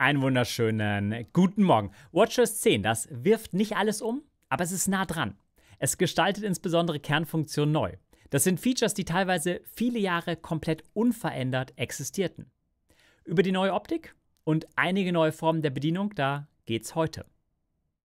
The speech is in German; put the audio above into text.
Einen wunderschönen guten Morgen. WatchOS 10, das wirft nicht alles um, aber es ist nah dran. Es gestaltet insbesondere Kernfunktionen neu. Das sind Features, die teilweise viele Jahre komplett unverändert existierten. Über die neue Optik und einige neue Formen der Bedienung, da geht's heute.